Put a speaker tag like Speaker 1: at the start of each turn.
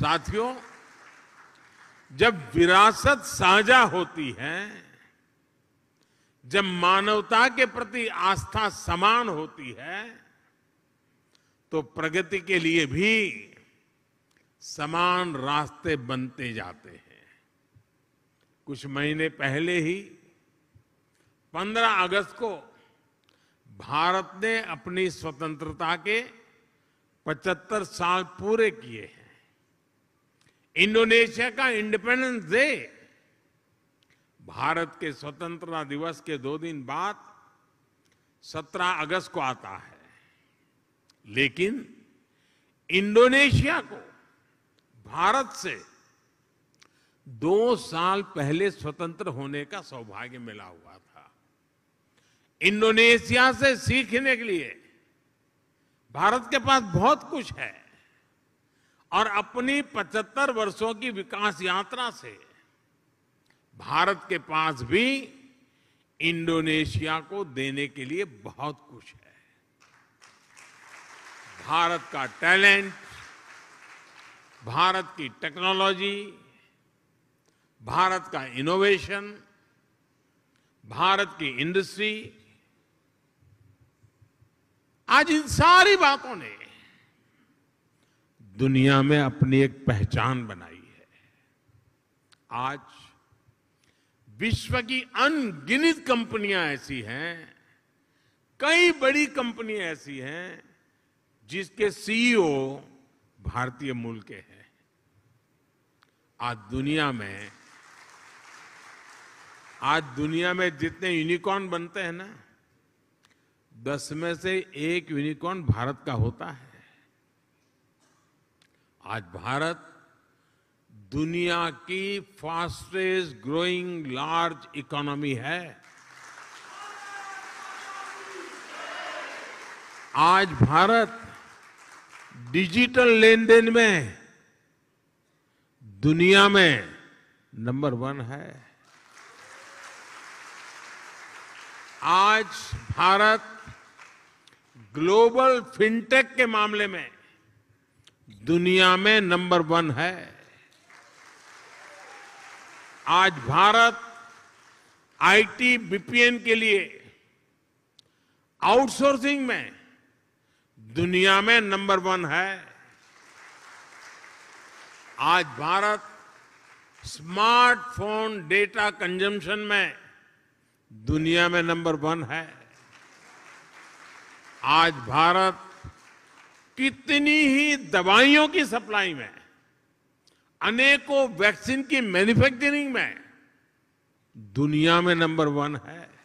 Speaker 1: साथियों जब विरासत साझा होती है जब मानवता के प्रति आस्था समान होती है तो प्रगति के लिए भी समान रास्ते बनते जाते हैं कुछ महीने पहले ही 15 अगस्त को भारत ने अपनी स्वतंत्रता के 75 साल पूरे किए हैं इंडोनेशिया का इंडिपेंडेंस डे भारत के स्वतंत्रता दिवस के दो दिन बाद 17 अगस्त को आता है लेकिन इंडोनेशिया को भारत से दो साल पहले स्वतंत्र होने का सौभाग्य मिला हुआ था इंडोनेशिया से सीखने के लिए भारत के पास बहुत कुछ है और अपनी 75 वर्षों की विकास यात्रा से भारत के पास भी इंडोनेशिया को देने के लिए बहुत कुछ है भारत का टैलेंट भारत की टेक्नोलॉजी भारत का इनोवेशन भारत की इंडस्ट्री आज इन सारी बातों ने दुनिया में अपनी एक पहचान बनाई है आज विश्व की अनगिनित कंपनियां ऐसी हैं कई बड़ी कंपनियां ऐसी हैं जिसके सीईओ e भारतीय मूल के हैं आज दुनिया में आज दुनिया में जितने यूनिकॉर्न बनते हैं ना दस में से एक यूनिकॉर्न भारत का होता है आज भारत दुनिया की फास्टेस्ट ग्रोइंग लार्ज इकोनॉमी है आज भारत डिजिटल लेन देन में दुनिया में नंबर वन है आज भारत ग्लोबल फिनटेक के मामले में दुनिया में नंबर वन है आज भारत आईटी बीपीएन के लिए आउटसोर्सिंग में दुनिया में नंबर वन है आज भारत स्मार्टफोन डेटा कंजम्पशन में दुनिया में नंबर वन है आज भारत कितनी ही दवाइयों की सप्लाई में अनेकों वैक्सीन की मैन्युफैक्चरिंग में दुनिया में नंबर वन है